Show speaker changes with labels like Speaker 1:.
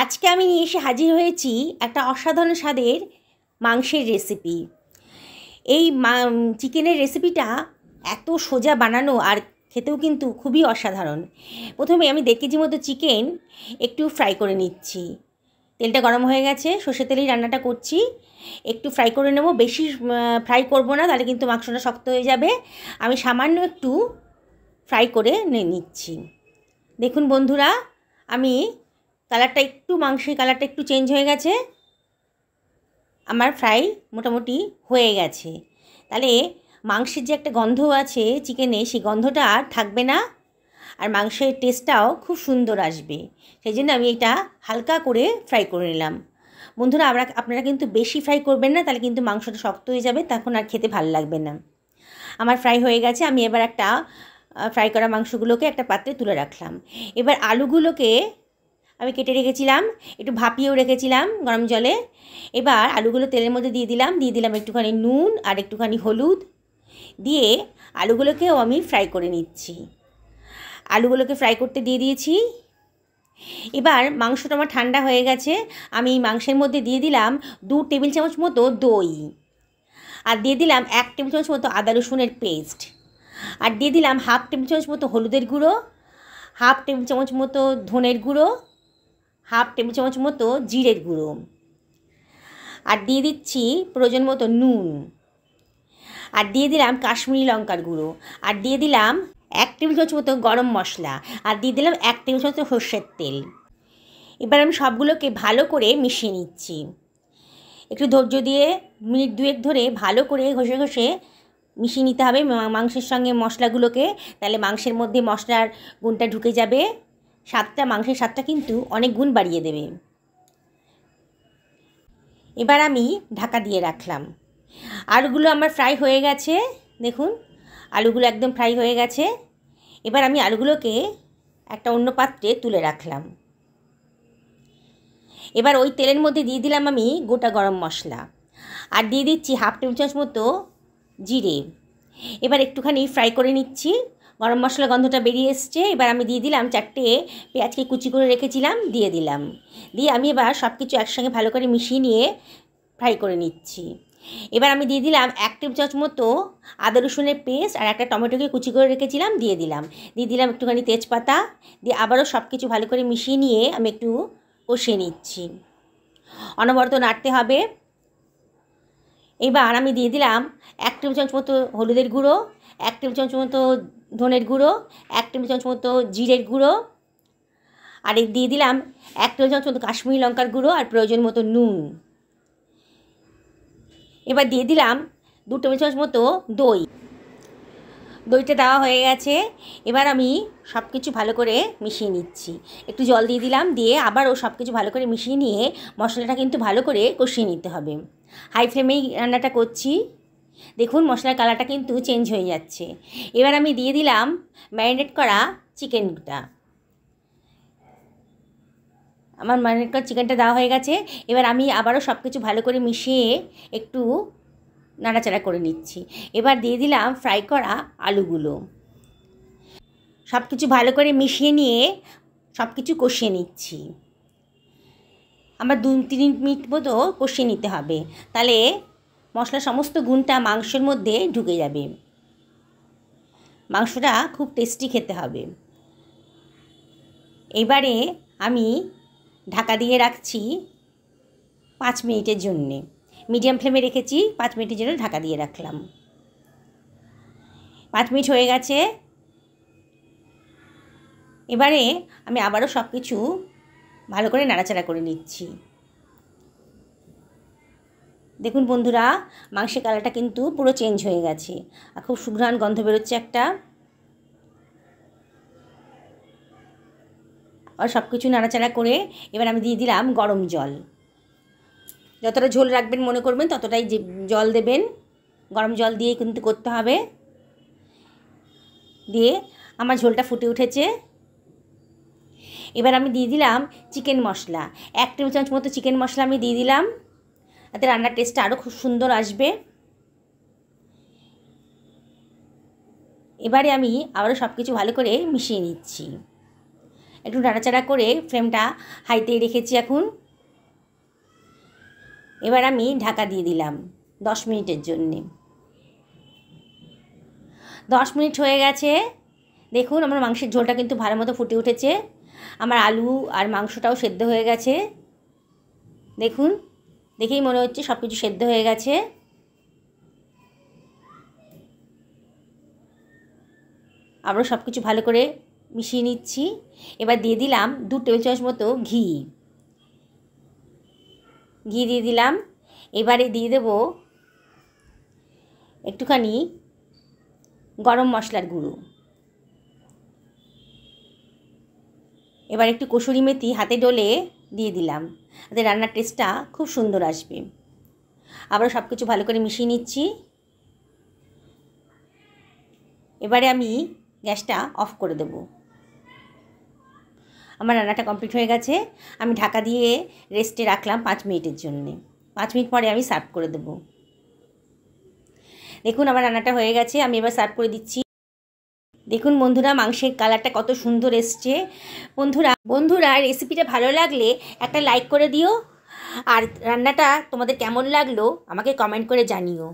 Speaker 1: আজকে আমি নিয়ে এসে হাজির হয়েছি একটা অসাধারণ স্বাদের মাংসের রেসিপি এই চিকেনের রেসিপিটা এত সোজা বানানো আর খেতেও কিন্তু খুবই অসাধারণ প্রথমে আমি দেড় কেজি মতো চিকেন একটু ফ্রাই করে নিচ্ছি তেলটা গরম হয়ে গেছে সর্ষে তেলেই রান্নাটা করছি একটু ফ্রাই করে নেব বেশি ফ্রাই করব না তাহলে কিন্তু মাংসটা শক্ত হয়ে যাবে আমি সামান্য একটু ফ্রাই করে নিচ্ছি দেখুন বন্ধুরা আমি কালারটা একটু মাংসের কালারটা একটু চেঞ্জ হয়ে গেছে আমার ফ্রাই মোটামুটি হয়ে গেছে তাহলে মাংসের যে একটা গন্ধ আছে চিকেনে সেই গন্ধটা আর থাকবে না আর মাংসের টেস্টটাও খুব সুন্দর আসবে সেই জন্য আমি এটা হালকা করে ফ্রাই করে নিলাম বন্ধুরা আমরা আপনারা কিন্তু বেশি ফ্রাই করবেন না তাহলে কিন্তু মাংসটা শক্ত হয়ে যাবে তখন আর খেতে ভালো লাগবে না আমার ফ্রাই হয়ে গেছে আমি এবার একটা ফ্রাই করা মাংসগুলোকে একটা পাত্রে তুলে রাখলাম এবার আলুগুলোকে আমি কেটে রেখেছিলাম একটু ভাপিয়েও রেখেছিলাম গরম জলে এবার আলুগুলো তেলের মধ্যে দিয়ে দিলাম দিয়ে দিলাম একটুখানি নুন আর একটুখানি হলুদ দিয়ে আলুগুলোকেও আমি ফ্রাই করে নিচ্ছি আলুগুলোকে ফ্রাই করতে দিয়ে দিয়েছি এবার মাংসটা আমার ঠান্ডা হয়ে গেছে আমি মাংসের মধ্যে দিয়ে দিলাম দু টেবিল চামচ মতো দই আর দিয়ে দিলাম এক টেবিল চামচ মতো আদা রসুনের পেস্ট আর দিয়ে দিলাম হাফ টেবিল চামচ মতো হলুদের গুঁড়ো হাফ টেবিল চামচ মতো ধনের গুঁড়ো হাফ টেবিল চামচ মতো জিরের গুঁড়ো আর দিয়ে দিচ্ছি প্রয়োজন মতো নুন আর দিয়ে দিলাম কাশ্মীরি লঙ্কার গুঁড়ো আর দিয়ে দিলাম এক টেবিল চামচ মতো গরম মশলা আর দিয়ে দিলাম এক টেবিল চামচ সর্ষের তেল এবার আমি সবগুলোকে ভালো করে মিশিয়ে নিচ্ছি একটু ধৈর্য দিয়ে মিনিট দুয়েক ধরে ভালো করে ঘষে ঘষে মিশিয়ে নিতে হবে মাংসের সঙ্গে মশলাগুলোকে তাহলে মাংসের মধ্যে মশলার গুণটা ঢুকে যাবে স্বাদটা মাংসের স্বাদটা কিন্তু অনেক গুণ বাড়িয়ে দেবে এবার আমি ঢাকা দিয়ে রাখলাম আলুগুলো আমার ফ্রাই হয়ে গেছে দেখুন আলুগুলো একদম ফ্রাই হয়ে গেছে এবার আমি আলুগুলোকে একটা অন্য পাত্রে তুলে রাখলাম এবার ওই তেলের মধ্যে দিয়ে দিলাম আমি গোটা গরম মশলা আর দিয়ে দিচ্ছি হাফ টেবিল চামচ মতো জিরে এবার একটুখানি ফ্রাই করে নিচ্ছি গরম মশলা গন্ধটা বেরিয়ে এসছে এবার আমি দিয়ে দিলাম চারটে পেঁয়াজকে কুচি করে রেখেছিলাম দিয়ে দিলাম দিয়ে আমি এবার সব কিছু একসঙ্গে ভালো করে মিশিয়ে নিয়ে ফ্রাই করে নিচ্ছি এবার আমি দিয়ে দিলাম এক টেপ চামচ মতো আদা রসুনের পেস্ট আর একটা টমেটোকে কুচি করে রেখেছিলাম দিয়ে দিলাম দিয়ে দিলাম একটুখানি তেজপাতা দিয়ে আবারও সব কিছু ভালো করে মিশিয়ে নিয়ে আমি একটু কষিয়ে নিচ্ছি অনবরত নাড়তে হবে এবার আমি দিয়ে দিলাম এক টেবিল চামচ মতো হলুদের গুঁড়ো এক টেবিল চামচ মতো ধনের গুঁড়ো এক টেবিল চামচ মতো জিরের গুঁড়ো আর এই দিয়ে দিলাম এক টেবিল চামচ মতো কাশ্মীরি লঙ্কার গুঁড়ো আর প্রয়োজন মতো নুন এবার দিয়ে দিলাম দু টেবিল চামচ মতো দই দইটা দেওয়া হয়ে গেছে এবার আমি সব কিছু ভালো করে মিশিয়ে নিচ্ছি একটু জল দিয়ে দিলাম দিয়ে আবার ও সব কিছু ভালো করে মিশিয়ে নিয়ে মশলাটা কিন্তু ভালো করে কষিয়ে নিতে হবে হাই ফ্লেমেই রান্নাটা করছি দেখুন মশলার কালারটা কিন্তু চেঞ্জ হয়ে যাচ্ছে এবার আমি দিয়ে দিলাম ম্যারিনেট করা চিকেনটা আমার ম্যারিনেট করা চিকেনটা দেওয়া হয়ে গেছে এবার আমি আবারও সব কিছু ভালো করে মিশিয়ে একটু নাড়াচাড়া করে নিচ্ছি এবার দিয়ে দিলাম ফ্রাই করা আলুগুলো সব কিছু ভালো করে মিশিয়ে নিয়ে সব কিছু কষিয়ে নিচ্ছি আমার দু তিন মিনিট মতো কষিয়ে নিতে হবে তাহলে মশলার সমস্ত গুণটা মাংসের মধ্যে ঢুকে যাবে মাংসটা খুব টেস্টি খেতে হবে এবারে আমি ঢাকা দিয়ে রাখছি পাঁচ মিনিটের জন্যে মিডিয়াম ফ্লেমে রেখেছি পাঁচ মিনিটের জন্য ঢাকা দিয়ে রাখলাম পাঁচ মিনিট হয়ে গেছে এবারে আমি আবারও সব কিছু ভালো করে নাড়াচাড়া করে নিচ্ছি দেখুন বন্ধুরা মাংসের কালারটা কিন্তু পুরো চেঞ্জ হয়ে গেছে আর খুব সুঘ্রাণ গন্ধ বেরোচ্ছে একটা আর সব কিছু নাড়াচাড়া করে এবার আমি দিয়ে দিলাম গরম জল যতটা ঝোল রাখবেন মনে করবেন ততটাই জল দেবেন গরম জল দিয়ে কিন্তু করতে হবে দিয়ে আমার ঝোলটা ফুটে উঠেছে এবার আমি দিয়ে দিলাম চিকেন মশলা এক টেবিল চামচ মতো চিকেন মশলা আমি দিয়ে দিলাম তাতে রান্নার টেস্টটা আরও খুব সুন্দর আসবে এবারে আমি আবারও সব কিছু ভালো করে মিশিয়ে নিচ্ছি একটু নাড়াচাড়া করে ফ্লেমটা হাইতে রেখেছি এখন এবার আমি ঢাকা দিয়ে দিলাম দশ মিনিটের জন্যে দশ মিনিট হয়ে গেছে দেখুন আমার মাংসের ঝোলটা কিন্তু ভালো মতো ফুটে উঠেছে আমার আলু আর মাংসটাও সেদ্ধ হয়ে গেছে দেখুন দেখেই মনে হচ্ছে সব কিছু সেদ্ধ হয়ে গেছে আবারও সব কিছু ভালো করে মিশিয়ে নিচ্ছি এবার দিয়ে দিলাম দু টেবিল চামচ মতো ঘি ঘি দিয়ে দিলাম এবারে দিয়ে দেব একটুখানি গরম মশলার গুঁড়ো এবার একটু কসুরি মেথি হাতে ডলে দিয়ে দিলাম তাতে রান্নার টেস্টটা খুব সুন্দর আসবে আবার সব কিছু ভালো করে মিশিয়ে নিচ্ছি এবারে আমি গ্যাসটা অফ করে দেব আমার রান্নাটা কমপ্লিট হয়ে গেছে আমি ঢাকা দিয়ে রেস্টে রাখলাম পাঁচ মিনিটের জন্যে পাঁচ মিনিট পরে আমি সার্ভ করে দেবো দেখুন আমার রান্নাটা হয়ে গেছে আমি এবার সার্ভ করে দিচ্ছি দেখুন বন্ধুরা মাংসের কালারটা কত সুন্দর এসছে বন্ধুরা বন্ধুরা রেসিপিটা ভালো লাগলে একটা লাইক করে দিও আর রান্নাটা তোমাদের কেমন লাগলো আমাকে কমেন্ট করে জানিও